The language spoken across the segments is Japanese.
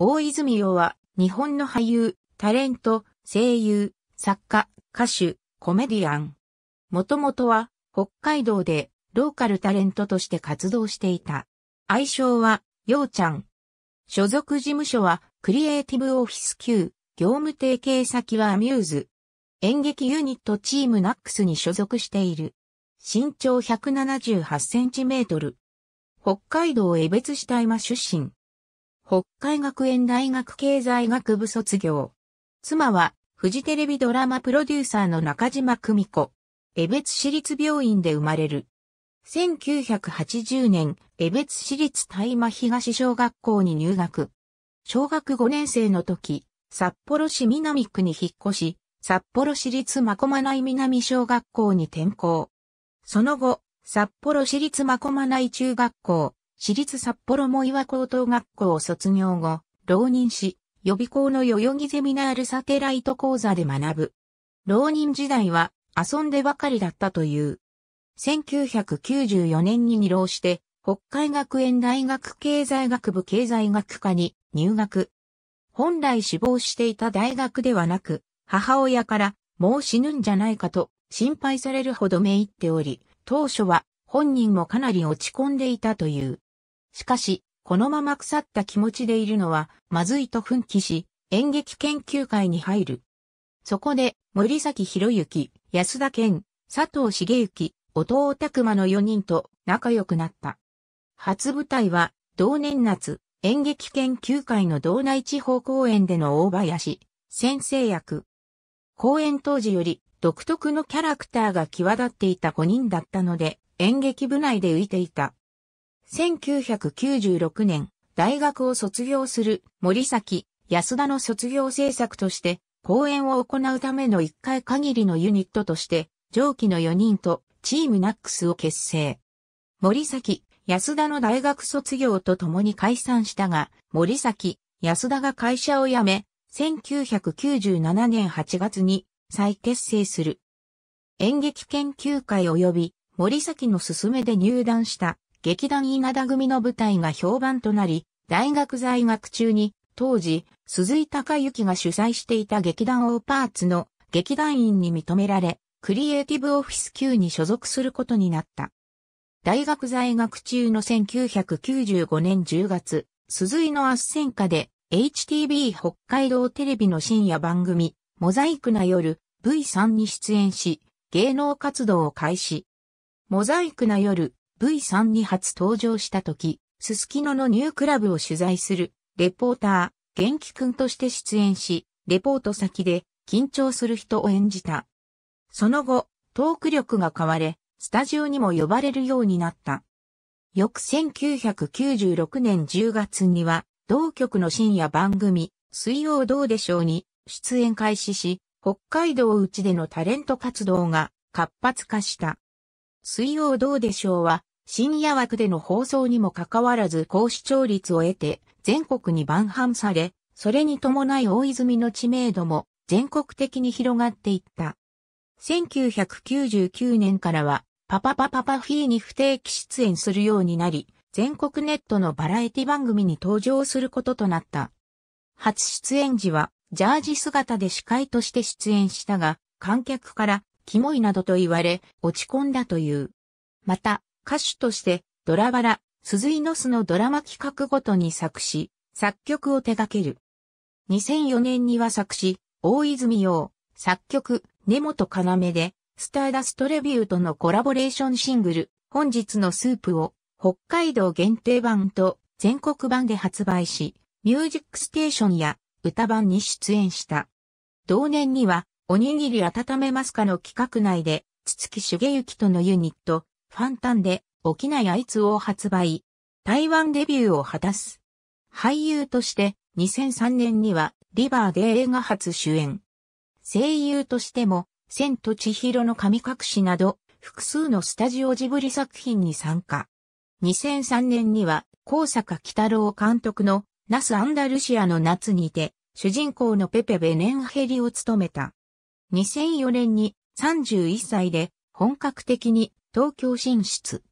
大泉洋は日本の俳優、タレント、声優、作家、歌手、コメディアン。もともとは北海道でローカルタレントとして活動していた。愛称は洋ちゃん。所属事務所はクリエイティブオフィス級、業務提携先はアミューズ。演劇ユニットチームナックスに所属している。身長178センチメートル。北海道江別市大間出身。北海学園大学経済学部卒業。妻は、フジテレビドラマプロデューサーの中島久美子。江別市立病院で生まれる。1980年、江別市立大麻東小学校に入学。小学5年生の時、札幌市南区に引っ越し、札幌市立まこまない南小学校に転校。その後、札幌市立まこまない中学校、私立札幌藻岩高等学校を卒業後、浪人し、予備校の代々木ゼミナールサテライト講座で学ぶ。浪人時代は遊んでばかりだったという。1994年に二浪して、北海学園大学経済学部経済学科に入学。本来志望していた大学ではなく、母親からもう死ぬんじゃないかと心配されるほどめいっており、当初は本人もかなり落ち込んでいたという。しかし、このまま腐った気持ちでいるのは、まずいと奮起し、演劇研究会に入る。そこで、森崎博之、安田健、佐藤茂之、弟拓馬の4人と仲良くなった。初舞台は、同年夏、演劇研究会の道内地方公演での大林、先生役。公演当時より独特のキャラクターが際立っていた5人だったので、演劇部内で浮いていた。1996年、大学を卒業する森崎安田の卒業制作として、公演を行うための一回限りのユニットとして、上記の4人とチームナックスを結成。森崎安田の大学卒業とともに解散したが、森崎安田が会社を辞め、1997年8月に再結成する。演劇研究会及び森崎の勧めで入団した劇団稲田組の舞台が評判となり、大学在学中に、当時、鈴井隆之が主催していた劇団オーパーツの劇団員に認められ、クリエイティブオフィス級に所属することになった。大学在学中の1995年10月、鈴井の圧戦下で HTB 北海道テレビの深夜番組、モザイクな夜 V3 に出演し、芸能活動を開始。モザイクな夜 V3 に初登場した時、すすきののニュークラブを取材する、レポーター、元気くんとして出演し、レポート先で緊張する人を演じた。その後、トーク力が変われ、スタジオにも呼ばれるようになった。翌1996年10月には、同局の深夜番組、水曜どうでしょうに出演開始し、北海道内でのタレント活動が活発化した。水曜どうでしょうは深夜枠での放送にもかかわらず高視聴率を得て全国に万反され、それに伴い大泉の知名度も全国的に広がっていった。1999年からはパパパパパフィーに不定期出演するようになり、全国ネットのバラエティ番組に登場することとなった。初出演時はジャージ姿で司会として出演したが、観客からキモいなどと言われ落ち込んだという。また、歌手として、ドラバラ、鈴井の巣のドラマ企画ごとに作詞、作曲を手掛ける。2004年には作詞、大泉洋、作曲、根本要で、スターダストレビューとのコラボレーションシングル、本日のスープを、北海道限定版と全国版で発売し、ミュージックステーションや歌版に出演した。同年には、おにぎり温めますかの企画内で、つつきしげゆきとのユニット、ファンタンで、沖縄あいつを発売。台湾デビューを果たす。俳優として、2003年には、リバーで映画初主演。声優としても、千と千尋の神隠しなど、複数のスタジオジブリ作品に参加。2003年には、高坂北郎監督の、ナス・アンダルシアの夏にて、主人公のペペ・ベネンヘリを務めた。2004年に31歳で本格的に東京進出。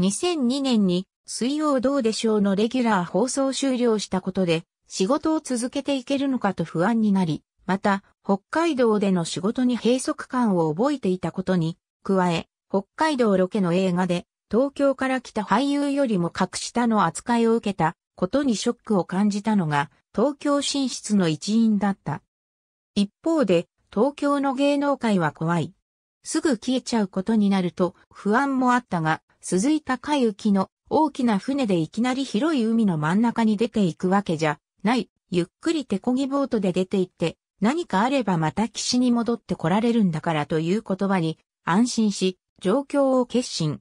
2002年に水曜どうでしょうのレギュラー放送終了したことで仕事を続けていけるのかと不安になり、また北海道での仕事に閉塞感を覚えていたことに、加え、北海道ロケの映画で東京から来た俳優よりも格下の扱いを受けたことにショックを感じたのが東京進出の一因だった。一方で東京の芸能界は怖い。すぐ消えちゃうことになると不安もあったが、鈴井高きの大きな船でいきなり広い海の真ん中に出ていくわけじゃない。ゆっくり手漕ぎボートで出て行って、何かあればまた岸に戻って来られるんだからという言葉に安心し、状況を決心。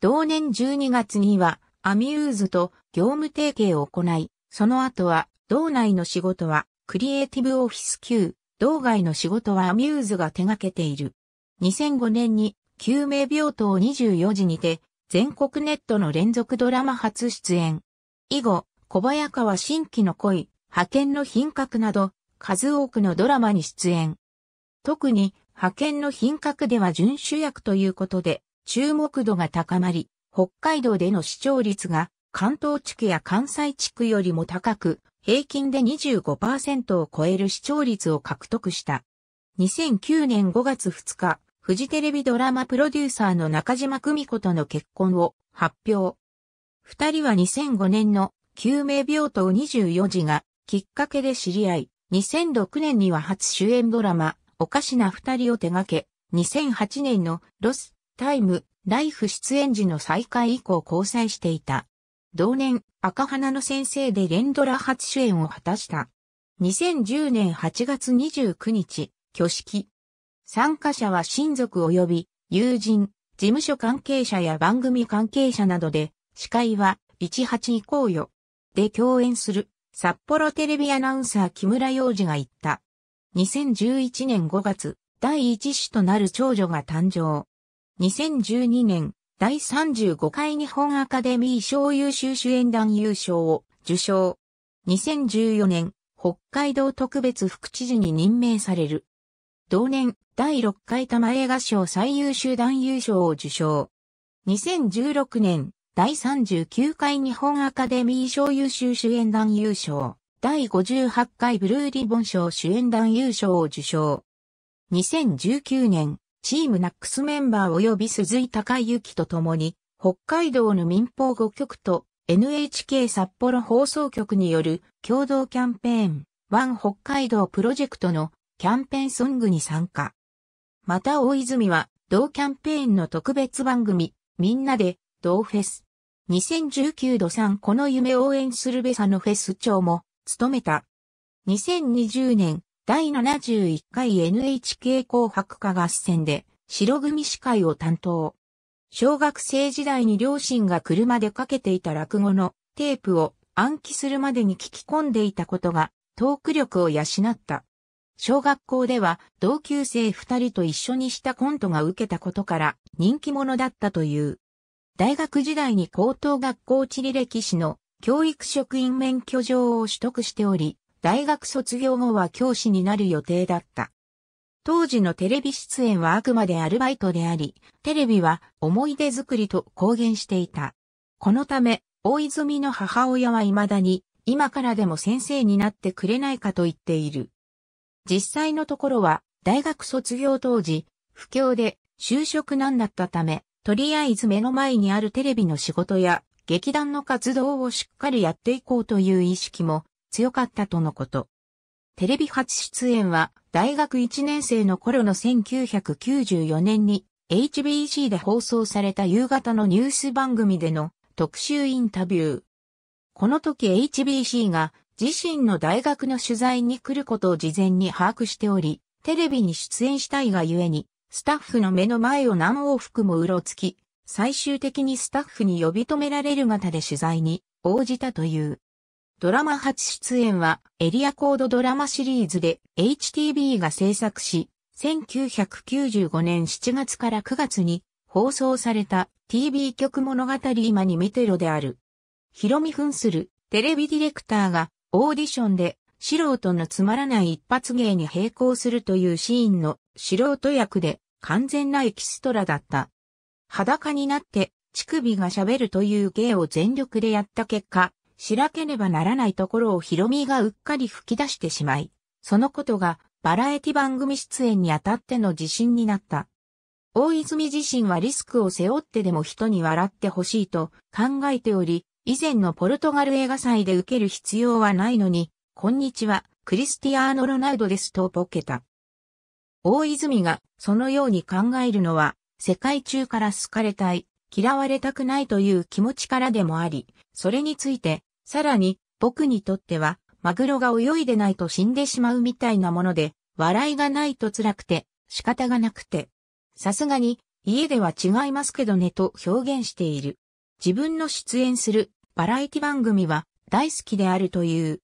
同年12月には、アミューズと業務提携を行い、その後は、道内の仕事は、クリエイティブオフィス級、道外の仕事はアミューズが手掛けている。2005年に救命病棟24時にて全国ネットの連続ドラマ初出演。以後、小早川新規の恋、派遣の品格など数多くのドラマに出演。特に派遣の品格では準主役ということで注目度が高まり、北海道での視聴率が関東地区や関西地区よりも高く、平均で25%を超える視聴率を獲得した。2009年5月2日、フジテレビドラマプロデューサーの中島久美子との結婚を発表。二人は2005年の救命病棟24時がきっかけで知り合い、2006年には初主演ドラマ、おかしな二人を手掛け、2008年のロス、タイム、ライフ出演時の再会以降交際していた。同年、赤花の先生で連ドラ初主演を果たした。2010年8月29日、挙式、参加者は親族及び友人、事務所関係者や番組関係者などで、司会は18以降よ。で共演する札幌テレビアナウンサー木村洋二が言った。2011年5月、第一子となる長女が誕生。2012年、第35回日本アカデミー賞優秀主演団優勝を受賞。2014年、北海道特別副知事に任命される。同年、第6回玉映画賞最優秀男優賞を受賞。2016年、第39回日本アカデミー賞優秀主演男優賞、第58回ブルーリボン賞主演男優賞を受賞。2019年、チームナックスメンバー及び鈴井隆之と共に、北海道の民放5局と NHK 札幌放送局による共同キャンペーン、ワン北海道プロジェクトのキャンペーンソングに参加。また大泉は、同キャンペーンの特別番組、みんなで、同フェス。2019度3この夢応援するべさのフェス長も、務めた。2020年、第71回 NHK 紅白歌合戦で、白組司会を担当。小学生時代に両親が車でかけていた落語のテープを暗記するまでに聞き込んでいたことが、トーク力を養った。小学校では同級生二人と一緒にしたコントが受けたことから人気者だったという。大学時代に高等学校地理歴史の教育職員免許状を取得しており、大学卒業後は教師になる予定だった。当時のテレビ出演はあくまでアルバイトであり、テレビは思い出作りと公言していた。このため、大泉の母親は未だに、今からでも先生になってくれないかと言っている。実際のところは、大学卒業当時、不況で就職難だったため、とりあえず目の前にあるテレビの仕事や劇団の活動をしっかりやっていこうという意識も強かったとのこと。テレビ初出演は大学1年生の頃の1994年に HBC で放送された夕方のニュース番組での特集インタビュー。この時 HBC が自身の大学の取材に来ることを事前に把握しており、テレビに出演したいがゆえに、スタッフの目の前を何往復もうろつき、最終的にスタッフに呼び止められる型で取材に応じたという。ドラマ初出演はエリアコードドラマシリーズで HTB が制作し、1995年7月から9月に放送された TV 局物語今に見てろである。ヒロミ扮するテレビディレクターがオーディションで素人のつまらない一発芸に並行するというシーンの素人役で完全なエキストラだった。裸になって乳首が喋るという芸を全力でやった結果、しらけねばならないところをヒロミがうっかり吹き出してしまい、そのことがバラエティ番組出演にあたっての自信になった。大泉自身はリスクを背負ってでも人に笑ってほしいと考えており、以前のポルトガル映画祭で受ける必要はないのに、こんにちは、クリスティアーノ・ロナウドですとボケた。大泉がそのように考えるのは、世界中から好かれたい、嫌われたくないという気持ちからでもあり、それについて、さらに、僕にとっては、マグロが泳いでないと死んでしまうみたいなもので、笑いがないと辛くて、仕方がなくて。さすがに、家では違いますけどねと表現している。自分の出演するバラエティ番組は大好きであるという。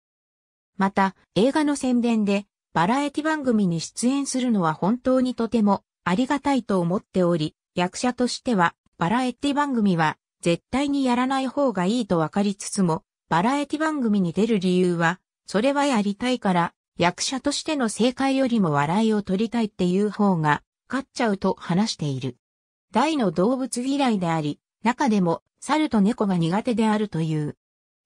また、映画の宣伝でバラエティ番組に出演するのは本当にとてもありがたいと思っており、役者としてはバラエティ番組は絶対にやらない方がいいとわかりつつも、バラエティ番組に出る理由は、それはやりたいから、役者としての正解よりも笑いを取りたいっていう方が、勝っちゃうと話している。大の動物嫌いであり、中でも猿と猫が苦手であるという。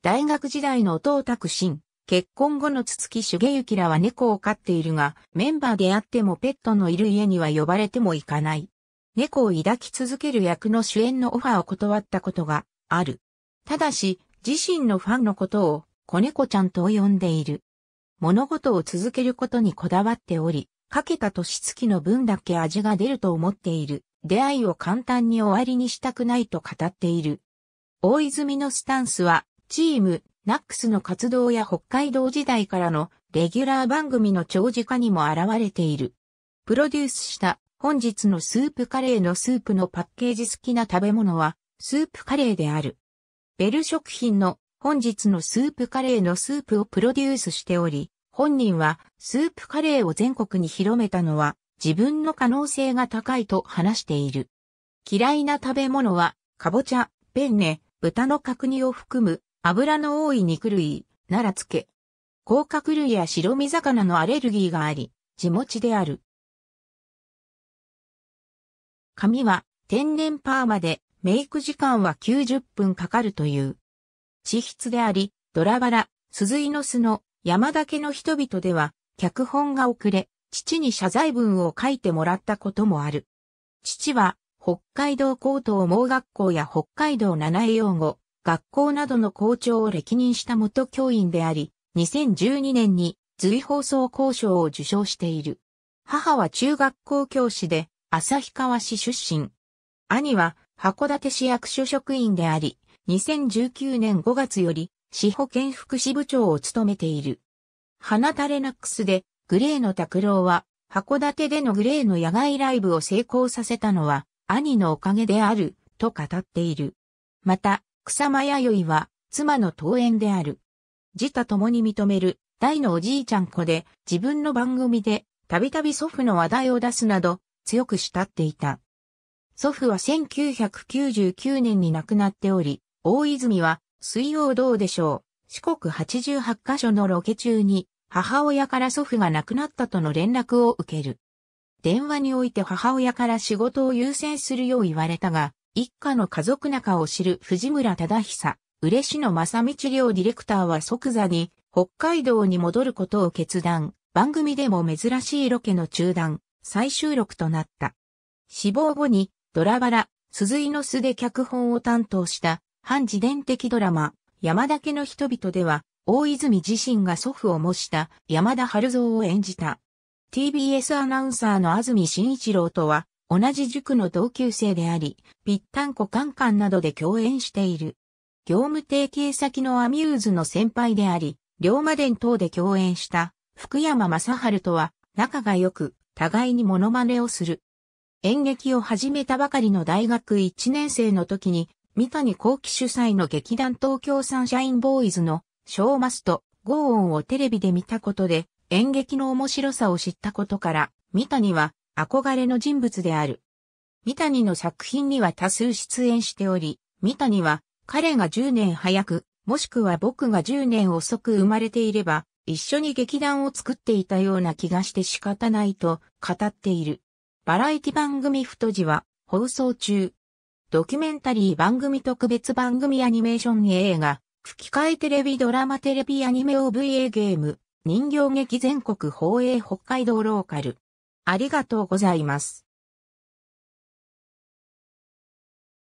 大学時代の弟拓信、結婚後の筒木茂きらは猫を飼っているが、メンバーであってもペットのいる家には呼ばれてもいかない。猫を抱き続ける役の主演のオファーを断ったことがある。ただし、自身のファンのことを子猫ちゃんと呼んでいる。物事を続けることにこだわっており、かけた年月の分だけ味が出ると思っている。出会いを簡単に終わりにしたくないと語っている。大泉のスタンスは、チーム、ナックスの活動や北海道時代からのレギュラー番組の長寿化にも現れている。プロデュースした本日のスープカレーのスープのパッケージ好きな食べ物はスープカレーである。ベル食品の本日のスープカレーのスープをプロデュースしており、本人はスープカレーを全国に広めたのは自分の可能性が高いと話している。嫌いな食べ物は、かぼちゃ、ペンネ、豚の角煮を含む油の多い肉類、なら漬け。甲殻類や白身魚のアレルギーがあり、地持ちである。紙は天然パーマでメイク時間は90分かかるという。地筆であり、ドラバラ、鈴井の巣の山だけの人々では、脚本が遅れ、父に謝罪文を書いてもらったこともある。父は北海道高等盲学校や北海道七栄養護、学校などの校長を歴任した元教員であり、2012年に随放送校賞を受賞している。母は中学校教師で、旭川市出身。兄は函館市役所職員であり、2019年5月より司保健福祉部長を務めている。花垂れナックスでグレーの拓郎は函館でのグレーの野外ライブを成功させたのは兄のおかげである、と語っている。また、草間弥生は、妻の登園である。自他共に認める、大のおじいちゃん子で、自分の番組で、たびたび祖父の話題を出すなど、強く慕っていた。祖父は1999年に亡くなっており、大泉は、水曜どうでしょう。四国88カ所のロケ中に、母親から祖父が亡くなったとの連絡を受ける。電話において母親から仕事を優先するよう言われたが、一家の家族仲を知る藤村忠久、嬉野正道両ディレクターは即座に北海道に戻ることを決断、番組でも珍しいロケの中断、再収録となった。死亡後にドラバラ、鈴井の巣で脚本を担当した反自伝的ドラマ、山田家の人々では、大泉自身が祖父を模した山田春蔵を演じた。TBS アナウンサーの安住紳一郎とは、同じ塾の同級生であり、ぴったんこカンカンなどで共演している。業務提携先のアミューズの先輩であり、龍馬伝等で共演した福山雅治とは仲が良く、互いにモノマネをする。演劇を始めたばかりの大学1年生の時に、三谷幸喜主催の劇団東京サンシャインボーイズのショーマスト、ゴーオンをテレビで見たことで、演劇の面白さを知ったことから、三谷は憧れの人物である。三谷の作品には多数出演しており、三谷は彼が10年早く、もしくは僕が10年遅く生まれていれば、一緒に劇団を作っていたような気がして仕方ないと語っている。バラエティ番組太字は放送中。ドキュメンタリー番組特別番組アニメーション映画、吹き替えテレビドラマテレビアニメ OVA ゲーム、人形劇全国放映北海道ローカル。ありがとうございます。